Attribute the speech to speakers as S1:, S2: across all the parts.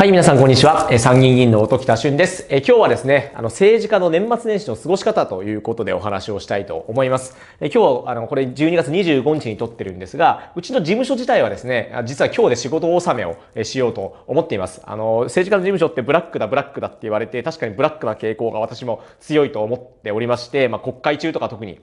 S1: はい、皆さん、こんにちは。参議院議員の音喜多俊です。え今日はですね、あの、政治家の年末年始の過ごし方ということでお話をしたいと思います。え今日、あの、これ12月25日に撮ってるんですが、うちの事務所自体はですね、実は今日で仕事納めをしようと思っています。あの、政治家の事務所ってブラックだ、ブラックだって言われて、確かにブラックな傾向が私も強いと思っておりまして、まあ、国会中とか特に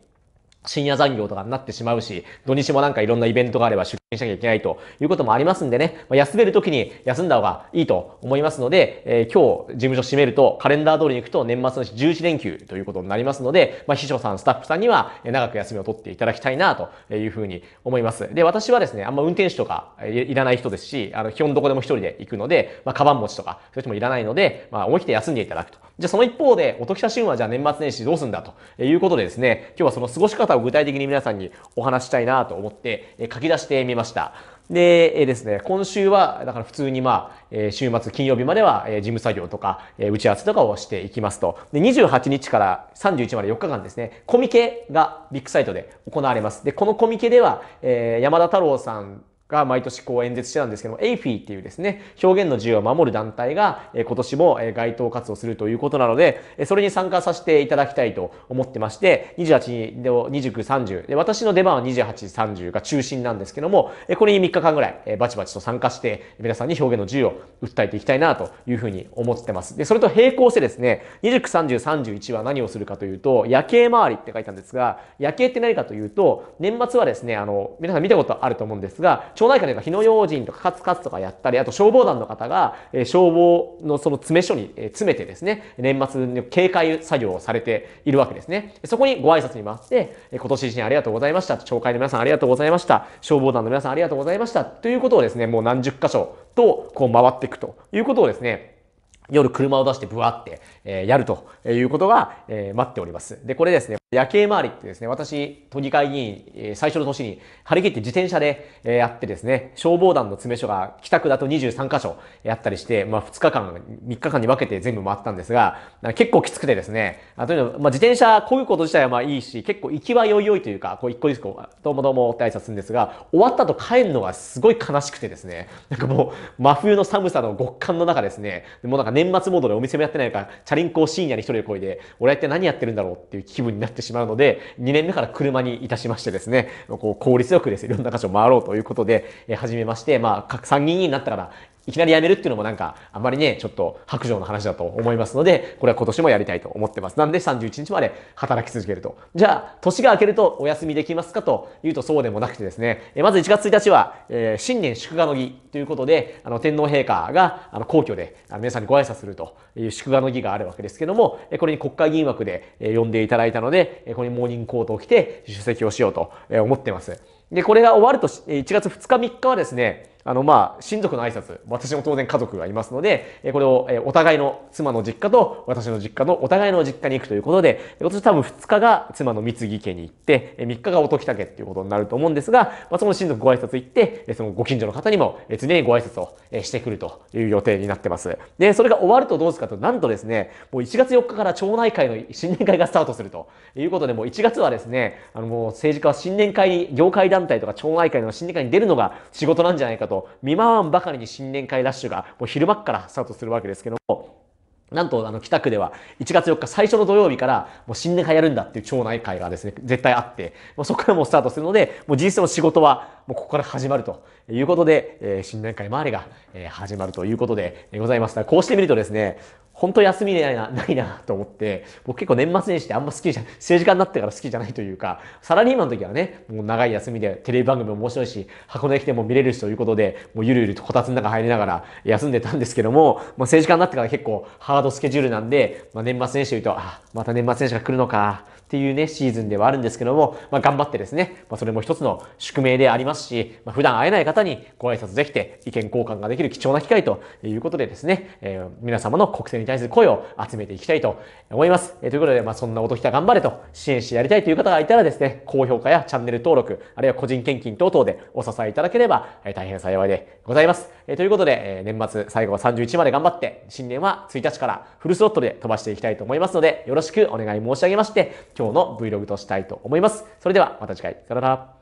S1: 深夜残業とかになってしまうし、土日もなんかいろんなイベントがあれば出にしなきゃいけないということもありますんでね、まあ、休める時に休んだ方がいいと思いますので、えー、今日事務所閉めるとカレンダー通りに行くと年末の11連休ということになりますので、まあ、秘書さん、スタッフさんには長く休みを取っていただきたいなというふうに思います。で、私はですね、あんま運転手とかいらない人ですし、あの、基本どこでも一人で行くので、まあ、カバン持ちとか、そういう人もいらないので、まあ、思い切って休んでいただくと。じゃあ、その一方で、おときた旬はじゃあ年末年始どうすんだということでですね、今日はその過ごし方を具体的に皆さんにお話したいなと思って、書き出してみました。ました。で、えー、ですね、今週は、だから普通にまあ、えー、週末金曜日までは、えー、事務作業とか、えー、打ち合わせとかをしていきますと。で、28日から31まで4日間ですね、コミケがビッグサイトで行われます。で、このコミケでは、えー、山田太郎さんが毎年こう演説してたんですけども、エイフィーっていうですね、表現の自由を守る団体が、今年も街頭活動するということなので、それに参加させていただきたいと思ってまして、28、29、30で、私の出番は28、30が中心なんですけども、これに3日間ぐらいバチバチと参加して、皆さんに表現の自由を訴えていきたいなというふうに思ってます。で、それと並行してですね、29、30、31は何をするかというと、夜景回りって書いたんですが、夜景って何かというと、年末はですね、あの、皆さん見たことあると思うんですが、町内会とか火の用心とかカツカツとかやったり、あと消防団の方が、え消防のその詰め所に詰めてですね、年末の警戒作業をされているわけですね。そこにご挨拶に回って、今年一年ありがとうございました。町会の皆さんありがとうございました。消防団の皆さんありがとうございました。ということをですね、もう何十箇所とこう回っていくということをですね、夜車を出してブワって、えやるということが、え待っております。で、これですね。夜景回りってですね、私、都議会議員、え最初の年に、張り切って自転車で、えやってですね、消防団の詰め所が北区だと23箇所やったりして、まあ2日間、3日間に分けて全部回ったんですが、結構きつくてですね、あとにかく、まあ自転車こういうこと自体はまあいいし、結構行きはよいよいというか、こう一個一個、どうもどうもって挨拶するんですが、終わったと帰るのがすごい悲しくてですね、なんかもう真冬の寒さの極寒の中ですね、もうなんか年末モードでお店もやってないから、チャリンコを深夜に一人でこいで、俺は一体何やってるんだろうっていう気分になってしまうので、2年目から車にいたしましてですね、こう効率よくですね、いろんな箇所回ろうということで、え始めまして、まあ、参議院になったからいきなり辞めるっていうのもなんか、あんまりね、ちょっと白状の話だと思いますので、これは今年もやりたいと思ってます。なんで31日まで働き続けると。じゃあ、年が明けるとお休みできますかというとそうでもなくてですね、えまず1月1日は、えー、新年祝賀の儀ということで、あの、天皇陛下が、あの、皇居で皆さんにご挨拶するという祝賀の儀があるわけですけども、これに国会議員枠で呼んでいただいたので、ここにモーニングコートを着て出席をしようと思ってます。で、これが終わると、1月2日3日はですね、あの、まあ、親族の挨拶、私も当然家族がいますので、これを、えお互いの妻の実家と私の実家のお互いの実家に行くということで、今年多分2日が妻の三木家に行って、3日が乙喜家っていうことになると思うんですが、まあ、その親族ご挨拶行って、そのご近所の方にも常にご挨拶をしてくるという予定になってます。で、それが終わるとどうですかと、なんとですね、もう1月4日から町内会の新年会がスタートするということで、もう1月はですね、あのもう政治家は新年会に、業界団体とか町内会の新年会に出るのが仕事なんじゃないかとと見回んばかりに新年会ラッシュがもう昼間からスタートするわけですけども、なんと、あの、北区では、1月4日最初の土曜日から、もう新年会やるんだっていう町内会がですね、絶対あって、もうそこからもうスタートするので、もう人生の仕事は、もうここから始まるということで、えー、新年会周りが、えー、始まるということでございます。こうしてみるとですね、本当休みでないな、ないなと思って、僕結構年末年始ってあんま好きじゃ、政治家になってから好きじゃないというか、サラリーマンの時はね、もう長い休みでテレビ番組も面白いし、箱根駅ても見れるしということで、もうゆるゆるとこたつの中入りながら休んでたんですけども、まあ、政治家になってから結構ハードスケジュールなんで、まあ、年末年始というと、あ、また年末年始が来るのか、っていうね、シーズンではあるんですけども、まあ、頑張ってですね、まあ、それも一つの宿命でありますし、まあ、普段会えない方にご挨拶できて、意見交換ができる貴重な機会ということでですね、えー、皆様の国政に対する声を集めていきたいと思います。えということで、まあ、そんな音きた頑張れと支援してやりたいという方がいたらですね、高評価やチャンネル登録、あるいは個人献金等々でお支えいただければ、え大変幸いでございます。えということで、え年末最後は31まで頑張って、新年は1日からフルスロットで飛ばしていきたいと思いますので、よろしくお願い申し上げまして、今日の Vlog としたいと思います。それではまた次回、さよなら。